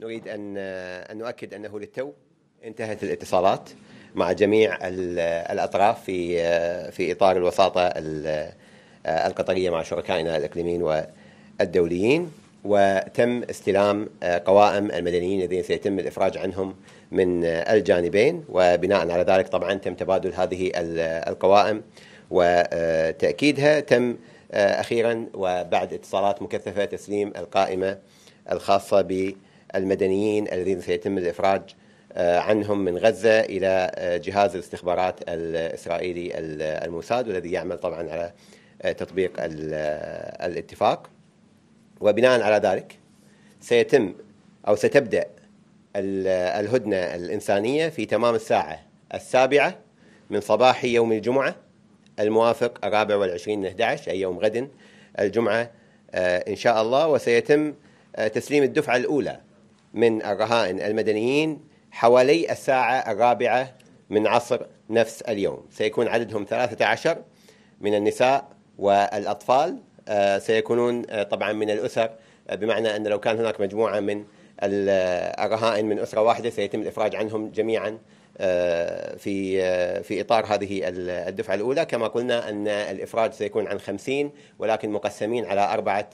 نريد ان ان نؤكد انه للتو انتهت الاتصالات مع جميع الاطراف في في اطار الوساطه القطريه مع شركائنا الاقليميين والدوليين وتم استلام قوائم المدنيين الذين سيتم الافراج عنهم من الجانبين وبناء على ذلك طبعا تم تبادل هذه القوائم وتاكيدها تم اخيرا وبعد اتصالات مكثفه تسليم القائمه الخاصه ب المدنيين الذين سيتم الإفراج آه، عنهم من غزة إلى آه، جهاز الاستخبارات الإسرائيلي الموساد والذي يعمل طبعا على آه، تطبيق الاتفاق وبناء على ذلك سيتم أو ستبدأ الهدنة الإنسانية في تمام الساعة السابعة من صباح يوم الجمعة الموافق الرابع والعشرين من 11 أي يوم غد الجمعة إن شاء الله وسيتم تسليم الدفعة الأولى من الرهائن المدنيين حوالي الساعة الرابعة من عصر نفس اليوم سيكون عددهم 13 من النساء والأطفال آه، سيكونون آه، طبعا من الأسر آه، بمعنى أن لو كان هناك مجموعة من الرهائن من أسرة واحدة سيتم الإفراج عنهم جميعا في في اطار هذه الدفعه الاولى كما قلنا ان الافراج سيكون عن 50 ولكن مقسمين على اربعه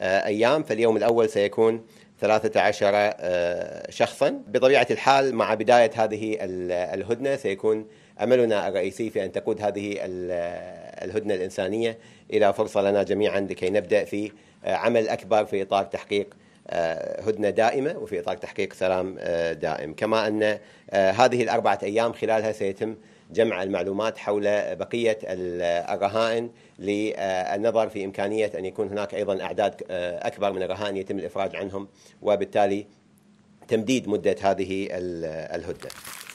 ايام فاليوم الاول سيكون 13 آه، شخصا بطبيعة الحال مع بداية هذه الهدنة سيكون أملنا الرئيسي في أن تقود هذه الهدنة الإنسانية إلى فرصة لنا جميعا لكي نبدأ في آه، عمل أكبر في إطار تحقيق آه، هدنة دائمة وفي إطار تحقيق سلام دائم كما أن هذه الأربعة أيام خلالها سيتم جمع المعلومات حول بقية الرهائن للنظر في إمكانية أن يكون هناك أيضا أعداد أكبر من الرهائن يتم الإفراج عنهم وبالتالي تمديد مدة هذه الهدنة